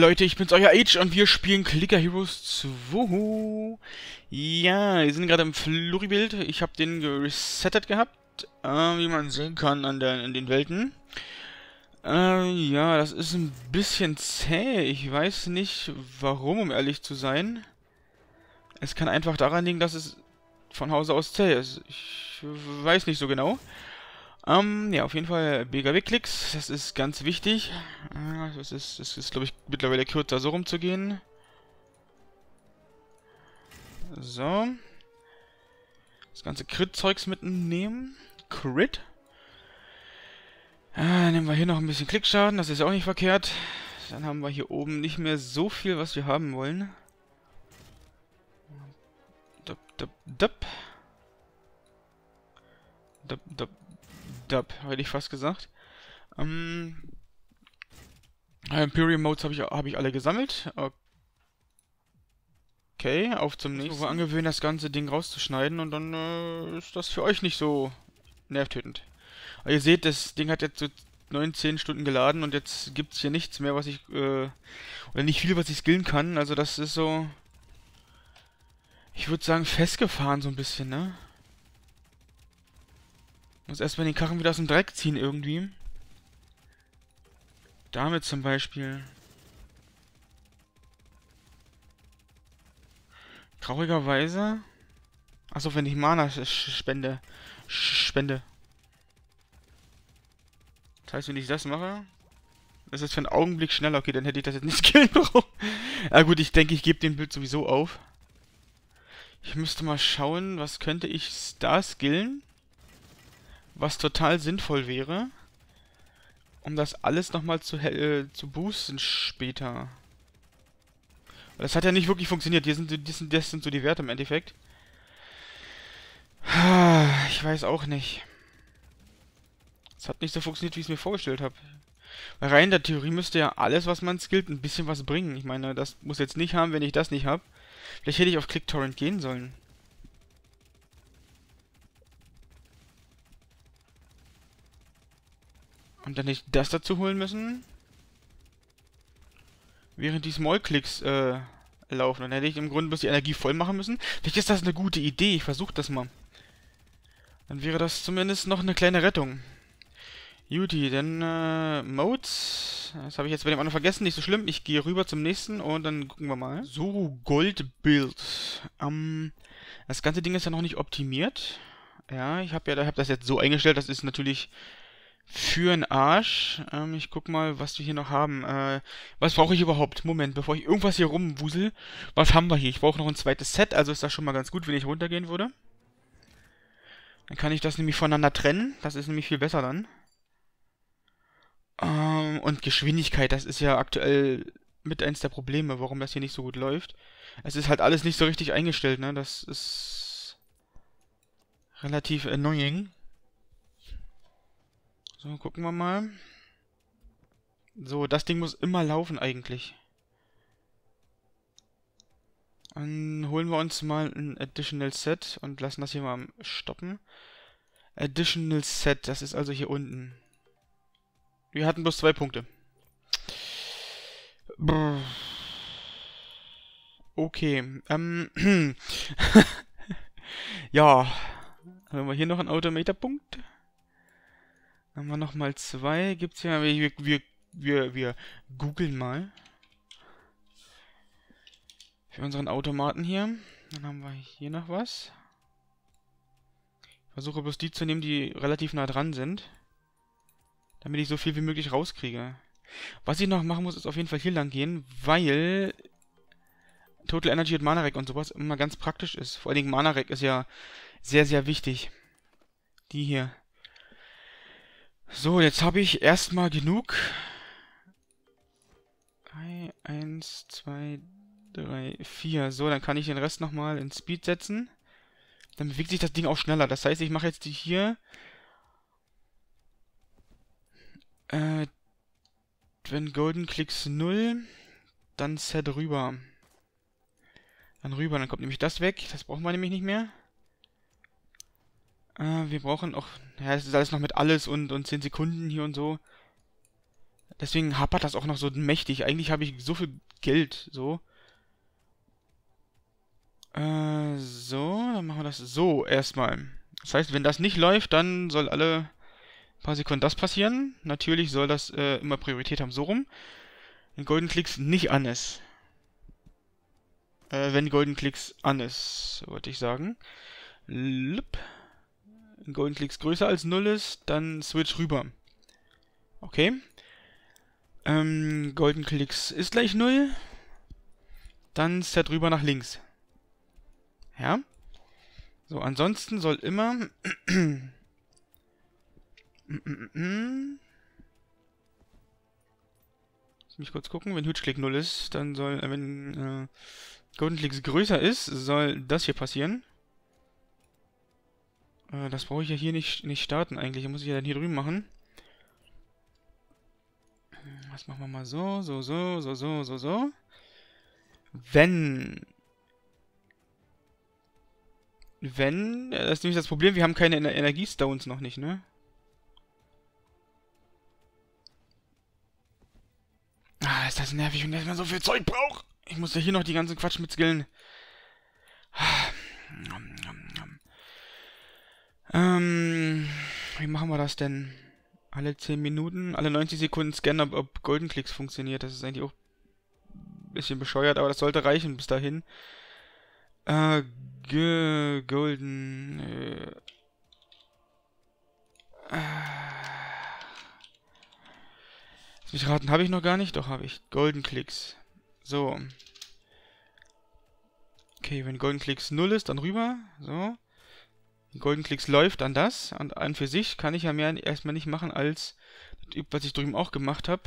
Leute, ich bin's, euer Age und wir spielen Clicker Heroes 2. Ja, wir sind gerade im Flurry-Bild. Ich habe den geresettet gehabt, äh, wie man sehen kann an, der, an den Welten. Äh, ja, das ist ein bisschen zäh. Ich weiß nicht, warum, um ehrlich zu sein. Es kann einfach daran liegen, dass es von Hause aus zäh ist. Ich weiß nicht so genau. Ähm, ja, auf jeden Fall BKW-Klicks, äh, das ist ganz wichtig. das ist, das ist glaube ich, mittlerweile kürzer, so rumzugehen. So. Das ganze Crit-Zeugs mitnehmen. Crit. Äh, nehmen wir hier noch ein bisschen Klickschaden, das ist auch nicht verkehrt. Dann haben wir hier oben nicht mehr so viel, was wir haben wollen. Dup, dup, dup. Dup, dup, geübt habe, hätte ich fast gesagt. Ähm, äh, Imperium Modes habe ich, hab ich alle gesammelt. Okay, auf zum also, nächsten. So, angewöhnen, das ganze Ding rauszuschneiden und dann äh, ist das für euch nicht so nervtötend. Aber ihr seht, das Ding hat jetzt so 19 Stunden geladen und jetzt gibt es hier nichts mehr, was ich, äh, oder nicht viel, was ich skillen kann. Also das ist so, ich würde sagen, festgefahren so ein bisschen, ne? Muss erstmal den Karren wieder aus dem Dreck ziehen irgendwie. Damit zum Beispiel. Traurigerweise. Achso, wenn ich Mana spende. Spende. Das heißt, wenn ich das mache, ist es für einen Augenblick schneller. Okay, dann hätte ich das jetzt nicht skillen brauchen. ja gut, ich denke, ich gebe den Bild sowieso auf. Ich müsste mal schauen, was könnte ich da skillen? was total sinnvoll wäre, um das alles nochmal zu, äh, zu boosten später. Das hat ja nicht wirklich funktioniert. Hier sind, das, sind, das sind so die Werte im Endeffekt. Ich weiß auch nicht. Es hat nicht so funktioniert, wie ich es mir vorgestellt habe. Weil rein in der Theorie müsste ja alles, was man skillt, ein bisschen was bringen. Ich meine, das muss jetzt nicht haben, wenn ich das nicht habe. Vielleicht hätte ich auf ClickTorrent gehen sollen. Und dann nicht das dazu holen müssen. Während die Small-Clicks äh, laufen. Dann hätte ich im Grunde bloß die Energie voll machen müssen. Vielleicht ist das eine gute Idee. Ich versuche das mal. Dann wäre das zumindest noch eine kleine Rettung. Juti, dann äh, Modes. Das habe ich jetzt bei dem anderen vergessen, nicht so schlimm. Ich gehe rüber zum nächsten und dann gucken wir mal. So, Goldbild. Ähm, das ganze Ding ist ja noch nicht optimiert. Ja, ich habe ja, hab das jetzt so eingestellt, das ist natürlich für einen Arsch. Ähm, ich guck mal, was wir hier noch haben. Äh, was brauche ich überhaupt? Moment, bevor ich irgendwas hier rumwusel. Was haben wir hier? Ich brauche noch ein zweites Set, also ist das schon mal ganz gut, wenn ich runtergehen würde. Dann kann ich das nämlich voneinander trennen. Das ist nämlich viel besser dann. Ähm, und Geschwindigkeit, das ist ja aktuell mit eins der Probleme, warum das hier nicht so gut läuft. Es ist halt alles nicht so richtig eingestellt, ne? Das ist relativ annoying. So, gucken wir mal. So, das Ding muss immer laufen eigentlich. Dann holen wir uns mal ein Additional Set und lassen das hier mal stoppen. Additional Set, das ist also hier unten. Wir hatten bloß zwei Punkte. Brr. Okay, ähm. ja. Haben wir hier noch einen Autometerpunkt? punkt haben wir nochmal zwei? Gibt's hier? Wir, wir, wir, wir googeln mal. Für unseren Automaten hier. Dann haben wir hier noch was. Ich versuche bloß die zu nehmen, die relativ nah dran sind. Damit ich so viel wie möglich rauskriege. Was ich noch machen muss, ist auf jeden Fall hier lang gehen, weil Total Energy und Manarek und sowas immer ganz praktisch ist. Vor allen Dingen Manarek ist ja sehr, sehr wichtig. Die hier. So, jetzt habe ich erstmal genug. 3, 1, 2, 3, 4. So, dann kann ich den Rest nochmal in Speed setzen. Dann bewegt sich das Ding auch schneller. Das heißt, ich mache jetzt die hier... Äh, wenn Golden Klicks 0, dann Set rüber. Dann rüber, dann kommt nämlich das weg. Das brauchen wir nämlich nicht mehr. Äh, wir brauchen auch... Ja, es ist alles noch mit alles und, und 10 Sekunden hier und so. Deswegen hapert das auch noch so mächtig. Eigentlich habe ich so viel Geld, so. Äh, so, dann machen wir das so erstmal. Das heißt, wenn das nicht läuft, dann soll alle paar Sekunden das passieren. Natürlich soll das äh, immer Priorität haben, so rum. Wenn Golden Klicks nicht an ist. Äh, wenn Golden Klicks an ist, wollte ich sagen. Lup ein Golden Klicks größer als 0 ist, dann Switch rüber. Okay. Ähm, Golden Klicks ist gleich 0. Dann Set rüber nach links. Ja. So, ansonsten soll immer... Lass mich kurz gucken. Wenn Hütschklick 0 ist, dann soll... Äh, wenn äh, Golden Klicks größer ist, soll das hier passieren. Äh, das brauche ich ja hier nicht, nicht starten eigentlich. Das muss ich ja dann hier drüben machen. Das machen wir mal so, so, so, so, so, so, so. Wenn... Wenn... Das ist nämlich das Problem, wir haben keine Ener Energiestones noch nicht, ne? Ah, ist das nervig, wenn man so viel Zeug brauche. Ich muss ja hier noch die ganzen Quatsch mitskillen. Ah. Ähm, wie machen wir das denn? Alle 10 Minuten, alle 90 Sekunden scannen, ob Golden Klicks funktioniert. Das ist eigentlich auch ein bisschen bescheuert, aber das sollte reichen bis dahin. Äh, G Golden... Äh, äh, Lass mich raten, habe ich noch gar nicht? Doch, habe ich. Golden Klicks. So. Okay, wenn Golden Klicks 0 ist, dann rüber. So. Golden Klicks läuft an das und an für sich kann ich ja mehr erstmal nicht machen als was ich drüben auch gemacht habe.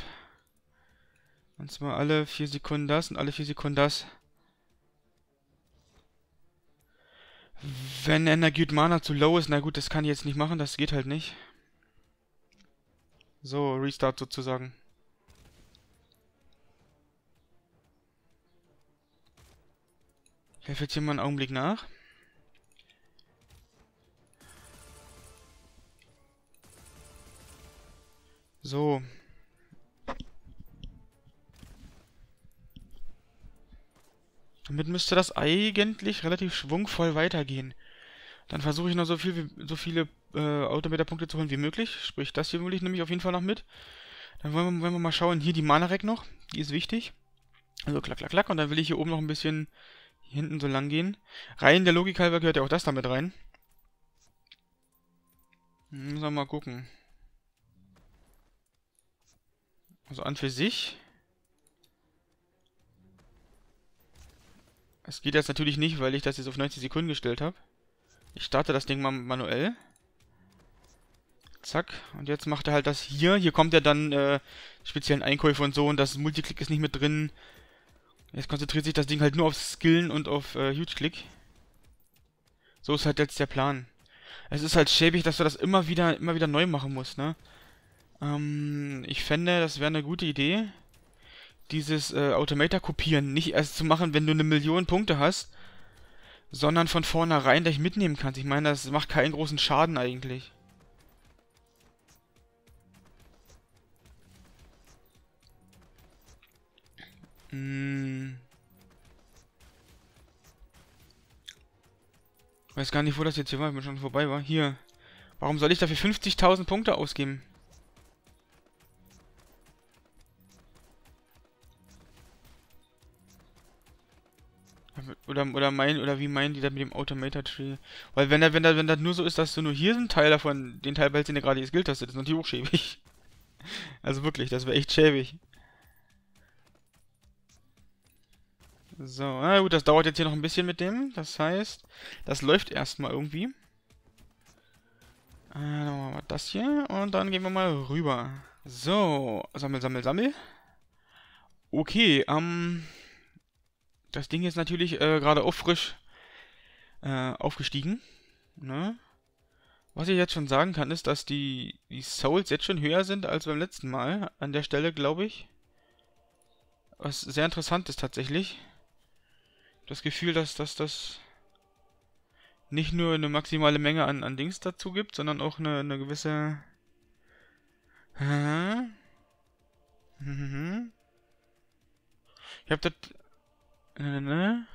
Und zwar alle 4 Sekunden das und alle 4 Sekunden das. Wenn Energie und Mana zu low ist, na gut, das kann ich jetzt nicht machen, das geht halt nicht. So, Restart sozusagen. Ich helfe jetzt hier mal einen Augenblick nach. So. Damit müsste das eigentlich relativ schwungvoll weitergehen. Dann versuche ich noch so, viel so viele äh, Autometerpunkte zu holen wie möglich. Sprich, das hier will ich nämlich auf jeden Fall noch mit. Dann wollen wir, wollen wir mal schauen. Hier die Mana-Rack noch. Die ist wichtig. Also klack, klack, klack. Und dann will ich hier oben noch ein bisschen hinten so lang gehen. Rein der Logik halber gehört ja auch das damit rein. Hm, müssen wir mal gucken. Also an für sich. Es geht jetzt natürlich nicht, weil ich das jetzt auf 90 Sekunden gestellt habe. Ich starte das Ding mal manuell. Zack. Und jetzt macht er halt das hier. Hier kommt er dann äh, speziellen Einkäufe und so. Und das Multiclick ist nicht mit drin. Jetzt konzentriert sich das Ding halt nur auf Skillen und auf äh, Huge-Click. So ist halt jetzt der Plan. Es ist halt schäbig, dass du das immer wieder, immer wieder neu machen musst, ne? Ähm, ich fände, das wäre eine gute Idee, dieses äh, Automator-Kopieren nicht erst zu machen, wenn du eine Million Punkte hast, sondern von vornherein gleich mitnehmen kannst. Ich meine, das macht keinen großen Schaden eigentlich. Ich hm. Weiß gar nicht, wo das jetzt hier war, wenn schon vorbei war. Hier. Warum soll ich dafür 50.000 Punkte ausgeben? oder, oder meinen, oder wie meinen die das mit dem Automator-Tree? Weil wenn da, wenn da, wenn das nur so ist, dass du nur hier einen Teil davon, den Teil behältst, den du gerade jetzt gilt hast, das ist natürlich auch schäbig. Also wirklich, das wäre echt schäbig. So, na gut, das dauert jetzt hier noch ein bisschen mit dem. Das heißt, das läuft erstmal irgendwie. Äh, dann machen wir mal das hier und dann gehen wir mal rüber. So, sammel, sammel, sammel. Okay, ähm das Ding ist natürlich äh, gerade auch frisch äh, aufgestiegen. Ne? Was ich jetzt schon sagen kann, ist, dass die, die Souls jetzt schon höher sind als beim letzten Mal. An der Stelle, glaube ich. Was sehr interessant ist tatsächlich. Das Gefühl, dass das dass nicht nur eine maximale Menge an, an Dings dazu gibt, sondern auch eine, eine gewisse... Mhm, mhm, mhm. Ich habe das äh, ne,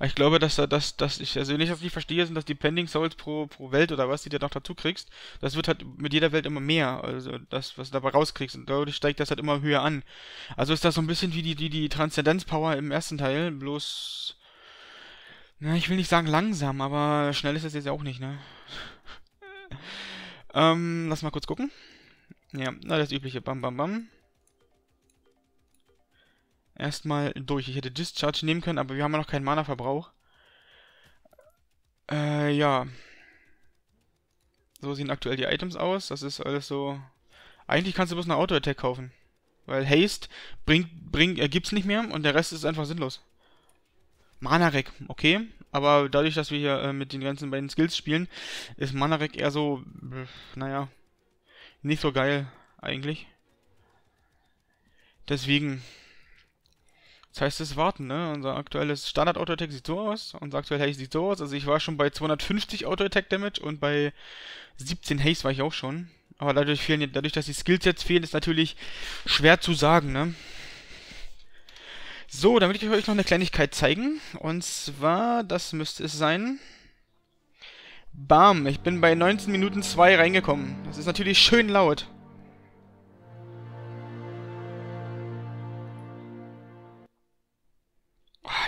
ah, Ich glaube, dass, dass, dass ich persönlich also das nicht verstehe, sind, dass die Pending Souls pro, pro Welt oder was, die du noch dazu kriegst, das wird halt mit jeder Welt immer mehr. Also das, was du dabei rauskriegst. Und dadurch steigt das halt immer höher an. Also ist das so ein bisschen wie die, die, die Transzendenz-Power im ersten Teil, bloß. Na, ne, ich will nicht sagen langsam, aber schnell ist das jetzt ja auch nicht, ne? ähm, lass mal kurz gucken. Ja, na, das übliche. Bam, bam, bam erstmal durch. Ich hätte Discharge nehmen können, aber wir haben ja noch keinen Mana-Verbrauch. Äh, ja. So sehen aktuell die Items aus. Das ist alles so... Eigentlich kannst du bloß eine Auto-Attack kaufen. Weil Haste bringt, bringt, äh, gibt's nicht mehr und der Rest ist einfach sinnlos. Manarek, okay. Aber dadurch, dass wir hier äh, mit den ganzen beiden Skills spielen, ist Manarek eher so, äh, naja, nicht so geil eigentlich. Deswegen das heißt, es warten, ne? Unser aktuelles Standard-Auto-Attack sieht so aus. Unser aktuelles Haze sieht so aus. Also ich war schon bei 250 Auto-Attack-Damage und bei 17 Haze war ich auch schon. Aber dadurch fehlen, dadurch, dass die Skills jetzt fehlen, ist natürlich schwer zu sagen, ne? So, dann will ich euch noch eine Kleinigkeit zeigen. Und zwar, das müsste es sein. Bam, ich bin bei 19 Minuten 2 reingekommen. Das ist natürlich schön laut.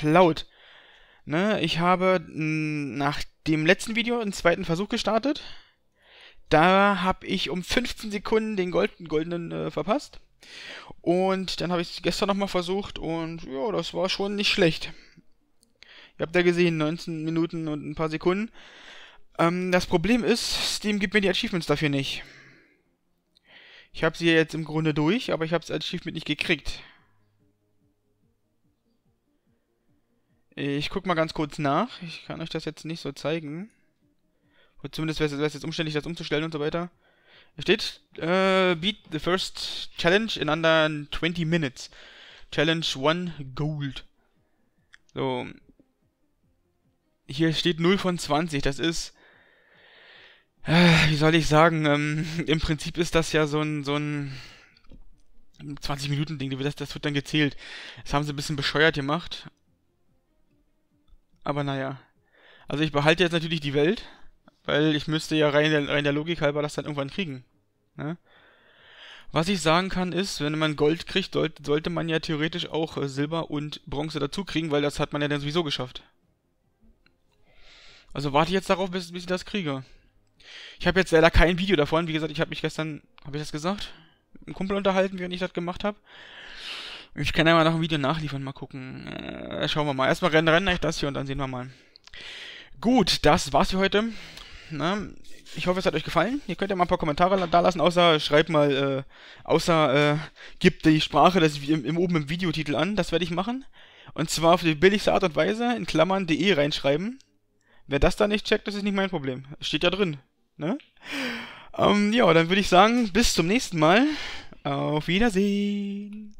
laut. Ne, ich habe nach dem letzten Video einen zweiten Versuch gestartet. Da habe ich um 15 Sekunden den Gold goldenen äh, verpasst. Und dann habe ich es gestern nochmal versucht und ja, das war schon nicht schlecht. Ihr habt ja gesehen, 19 Minuten und ein paar Sekunden. Ähm, das Problem ist, Steam gibt mir die Achievements dafür nicht. Ich habe sie jetzt im Grunde durch, aber ich habe das Achievement nicht gekriegt. Ich guck mal ganz kurz nach. Ich kann euch das jetzt nicht so zeigen. zumindest wäre es jetzt umständlich, das umzustellen und so weiter. Es steht, äh, beat the first challenge in under 20 minutes. Challenge 1 Gold. So. Hier steht 0 von 20. Das ist, äh, wie soll ich sagen, ähm, im Prinzip ist das ja so ein, so ein 20-Minuten-Ding. Das, das wird dann gezählt. Das haben sie ein bisschen bescheuert gemacht. Aber naja. Also ich behalte jetzt natürlich die Welt, weil ich müsste ja rein der, rein der Logik halber das dann irgendwann kriegen. Ne? Was ich sagen kann ist, wenn man Gold kriegt, sollte man ja theoretisch auch äh, Silber und Bronze dazu kriegen, weil das hat man ja dann sowieso geschafft. Also warte ich jetzt darauf, bis, bis ich das kriege. Ich habe jetzt leider kein Video davon. Wie gesagt, ich habe mich gestern, habe ich das gesagt? mit einem Kumpel unterhalten, während ich das gemacht habe. Ich kann ja mal noch ein Video nachliefern, mal gucken. Äh, schauen wir mal. Erstmal rennen, rennen ich das hier und dann sehen wir mal. Gut, das war's für heute. Na, ich hoffe, es hat euch gefallen. Ihr könnt ja mal ein paar Kommentare da lassen, außer schreibt mal, äh, außer äh, gibt die Sprache des, im, im, oben im Videotitel an. Das werde ich machen. Und zwar auf die billigste Art und Weise in Klammern de reinschreiben. Wer das da nicht checkt, das ist nicht mein Problem. Steht ja drin. Ne? Ähm, ja, dann würde ich sagen, bis zum nächsten Mal. Auf Wiedersehen.